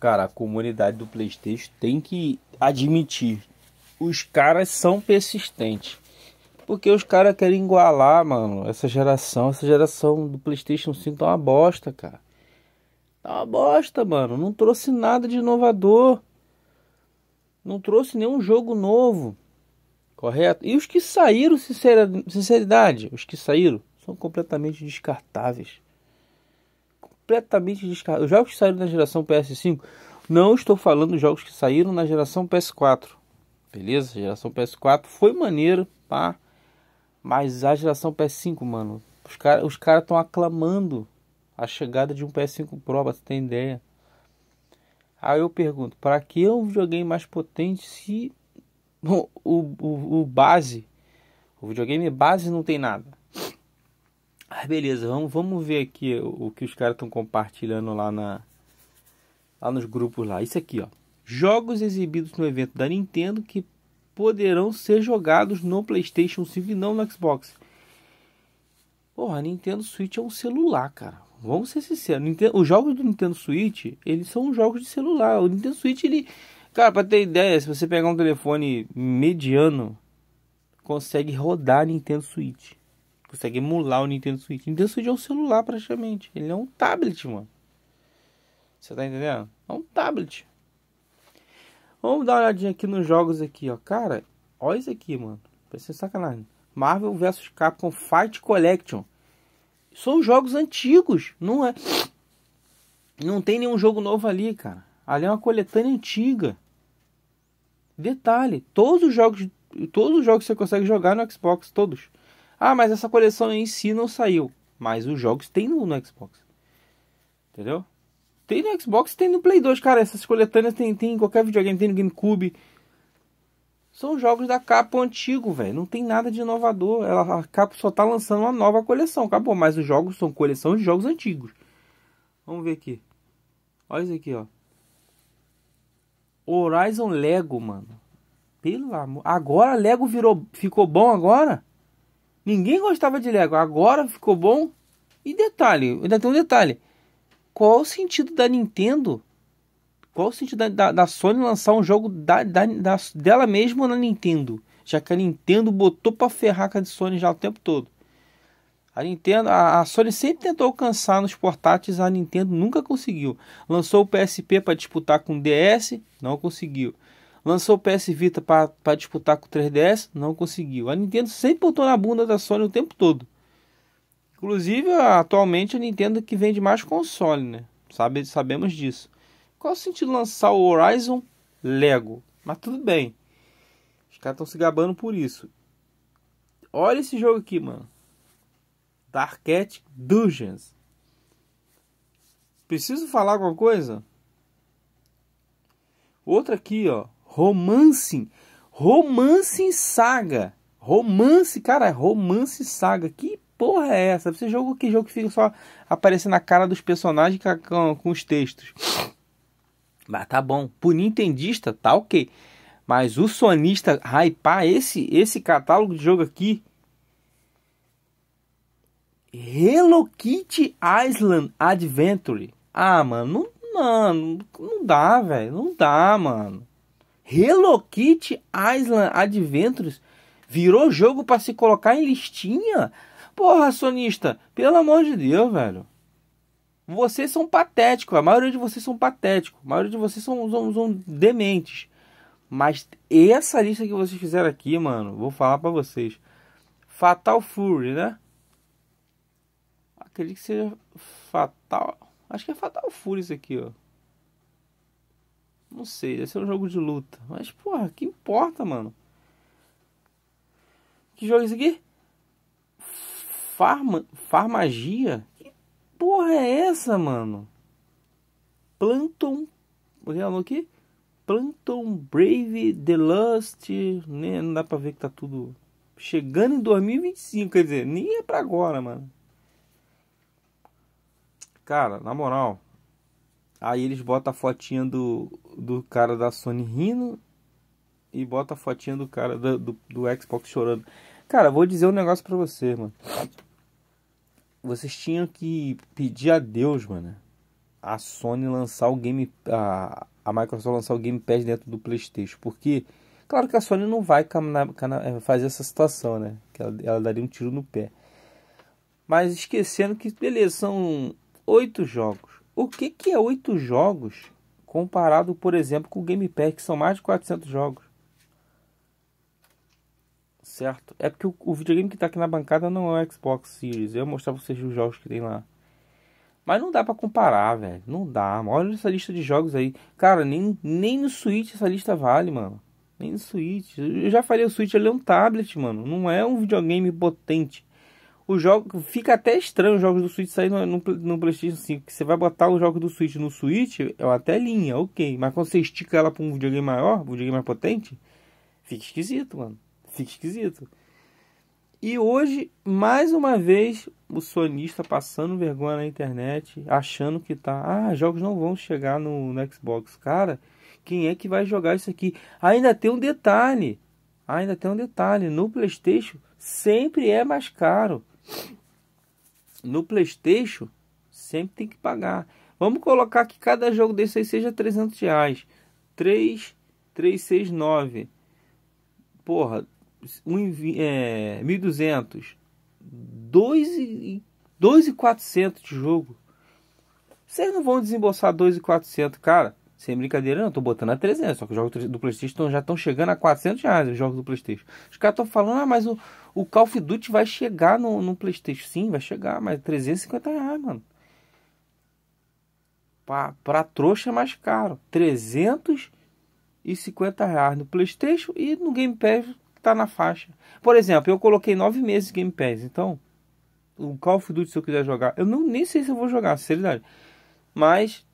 Cara, a comunidade do PlayStation tem que admitir. Os caras são persistentes. Porque os caras querem igualar, mano, essa geração. Essa geração do PlayStation 5 tá uma bosta, cara. Tá uma bosta, mano. Não trouxe nada de inovador. Não trouxe nenhum jogo novo. Correto? E os que saíram, sinceridade, os que saíram são completamente descartáveis completamente descartável. Os jogos que saíram na geração PS5, não estou falando dos jogos que saíram na geração PS4. Beleza? A geração PS4 foi maneiro, pá. Mas a geração PS5, mano, os caras os cara estão aclamando a chegada de um PS5 Pro, pra você ter ideia. Aí eu pergunto, para que um videogame mais potente se o, o, o base, o videogame base não tem nada? Ah, beleza, vamos, vamos ver aqui o, que os caras estão compartilhando lá, na, lá nos grupos lá. Isso aqui, ó. Jogos exibidos no evento da Nintendo que poderão ser jogados no PlayStation 5 e não no Xbox. Porra, a Nintendo Switch é um celular, cara. Vamos ser sinceros. os jogos do Nintendo Switch, eles são jogos de celular. O Nintendo Switch, ele. Cara, pra ter ideia, se você pegar um telefone mediano, consegue rodar Nintendo Switch consegue emular o Nintendo Switch. O Nintendo Switch é um celular praticamente. Ele é um tablet, mano. Você tá entendendo? É um tablet. Vamos dar uma olhadinha aqui nos jogos aqui, ó. Cara, olha isso aqui, mano. Parece sacanagem. Marvel vs Capcom Fight Collection. São jogos antigos, não é? Não tem nenhum jogo novo ali, cara. Ali é uma coletânea antiga. Detalhe, todos os jogos, todos os jogos que você consegue jogar no Xbox, todos. Ah, mas essa coleção em si não saiu. Mas os jogos tem no, no Xbox. Entendeu? Tem no Xbox, tem no Play 2, cara. Essas coletâneas tem, tem em qualquer videogame, tem no GameCube. São jogos da Capa antigo, velho. Não tem nada de inovador. Ela, a Capa só tá lançando uma nova coleção. Acabou, mas os jogos são coleção de jogos antigos. Vamos ver aqui. Olha isso aqui, ó. Horizon Lego, mano. Pelo amor. Agora Lego virou. Ficou bom agora? Ninguém gostava de Lego, agora ficou bom. E detalhe, ainda tem um detalhe. Qual o sentido da Nintendo? Qual o sentido da, da, da Sony lançar um jogo da, da, da, dela mesma na Nintendo? Já que a Nintendo botou pra ferraca de Sony já o tempo todo. A Nintendo, a, a Sony sempre tentou alcançar nos portáteis, a Nintendo nunca conseguiu. Lançou o PSP para disputar com o DS, não conseguiu. Lançou o PS Vita para disputar com o 3DS, não conseguiu. A Nintendo sempre botou na bunda da Sony o tempo todo. Inclusive, atualmente a Nintendo que vende mais console, né? Sabe, sabemos disso. Qual o sentido lançar o Horizon Lego? Mas tudo bem. Os caras estão se gabando por isso. Olha esse jogo aqui, mano. Darket Dungeons. Preciso falar alguma coisa? Outra aqui, ó. Romance. Romance Saga. Romance, cara, Romance Saga. Que porra é essa? Você jogo que jogo que fica só aparecendo a cara dos personagens com, com os textos. Mas tá bom. Por nintendista, tá ok. Mas o sonista hypar esse, esse catálogo de jogo aqui. Hello Kitty Island Adventure. Ah, mano, não, mano, não dá, velho. Não dá, mano. Hello Kitty Island Adventures virou jogo para se colocar em listinha? Porra, sonista, pelo amor de Deus, velho. Vocês são patéticos, a maioria de vocês são patéticos, a maioria de vocês são, são, são dementes. Mas essa lista que vocês fizeram aqui, mano, vou falar para vocês. Fatal Fury, né? Acredito que seja Fatal. Acho que é Fatal Fury isso aqui, ó. Não sei, deve ser um jogo de luta. Mas, porra, que importa, mano? Que jogo é esse aqui? Farma, farmagia? Que porra é essa, mano? Planton. O que é o nome aqui? Planton Brave The Lust. Né? Não dá pra ver que tá tudo chegando em 2025. Quer dizer, nem é pra agora, mano. Cara, na moral. Aí eles botam a fotinha do, do cara da Sony rindo e bota a fotinha do cara do, do, do Xbox chorando. Cara, vou dizer um negócio pra você, mano. Vocês tinham que pedir a Deus, mano. A Sony lançar o game. A, a Microsoft lançar o Game Pass dentro do PlayStation. Porque, claro que a Sony não vai eh, fazer essa situação, né? Que ela, ela daria um tiro no pé. Mas esquecendo que, beleza, são oito jogos. O que, que é oito jogos comparado, por exemplo, com o Game Pass, que são mais de 400 jogos? Certo? É porque o, o videogame que está aqui na bancada não é o Xbox Series. Eu vou mostrar para vocês os jogos que tem lá. Mas não dá para comparar, velho. Não dá. Olha essa lista de jogos aí. Cara, nem, nem no Switch essa lista vale, mano. Nem no Switch. Eu já falei, o Switch é um tablet, mano. Não é um videogame potente o jogo fica até estranho os jogos do Switch sair no, no, no, PlayStation 5. Que você vai botar os jogos do Switch no Switch, é uma telinha, ok. Mas quando você estica ela para um videogame maior, um videogame mais potente, fica esquisito, mano. Fica esquisito. E hoje, mais uma vez, o sonista passando vergonha na internet, achando que tá. Ah, jogos não vão chegar no, no Xbox. Cara, quem é que vai jogar isso aqui? Ainda tem um detalhe. Ainda tem um detalhe. No PlayStation sempre é mais caro. No PlayStation, sempre tem que pagar. Vamos colocar que cada jogo desse aí seja 300 reais. 3, 3, 6, 9. Porra, um, é, 1.200. 2,400 de jogo. Vocês não vão desembolsar 2,400, cara. Sem brincadeira, não. Tô botando a 300. Só que os jogos do PlayStation já estão chegando a 400 reais. Os jogos do PlayStation. Os caras estão falando, ah, mas o, o Call of Duty vai chegar no, no PlayStation. Sim, vai chegar, mas 350 reais, mano. Pra, pra trouxa é mais caro. 350 reais no PlayStation e no Game Pass tá na faixa. Por exemplo, eu coloquei 9 meses Game Pass. Então, o Call of Duty, se eu quiser jogar, eu não, nem sei se eu vou jogar, sinceridade. Mas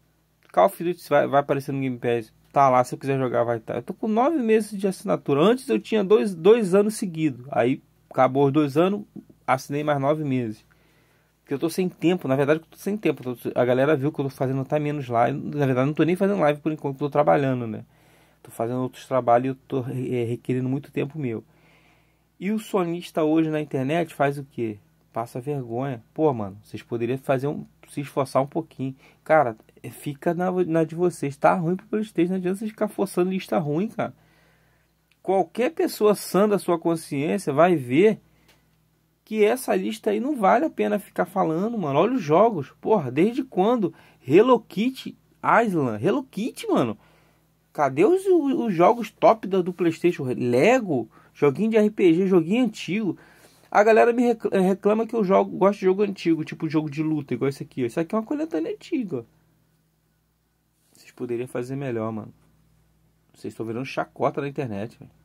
Call of Duty vai, vai aparecer no Game Pass. Tá lá, se eu quiser jogar, vai estar. Tá. Eu tô com nove meses de assinatura. Antes eu tinha dois, dois anos seguidos. Aí acabou os dois anos, assinei mais nove meses. Porque eu tô sem tempo, na verdade eu tô sem tempo. a galera viu que eu tô fazendo tá menos live. Na verdade, não tô nem fazendo live por enquanto, tô trabalhando, né? Tô fazendo outros trabalhos e eu tô é, requerendo muito tempo meu. E o sonista hoje na internet faz o quê? Passa vergonha. Pô, mano, vocês poderiam fazer um se esforçar um pouquinho. Cara, fica na, na de vocês. Tá ruim pro PlayStation, não adianta você ficar forçando lista ruim, cara. Qualquer pessoa sã da sua consciência vai ver que essa lista aí não vale a pena ficar falando, mano. Olha os jogos. Porra, desde quando? Hello Kitty Island. Hello Kitty, mano. Cadê os, os jogos top da do PlayStation? Lego, joguinho de RPG, joguinho antigo. A galera me eh, reclama que eu jogo, gosto de jogo antigo, tipo jogo de luta, igual esse aqui. esse Isso aqui é uma coletânea antiga. Vocês poderiam fazer melhor, mano. Vocês estão virando chacota na internet, velho.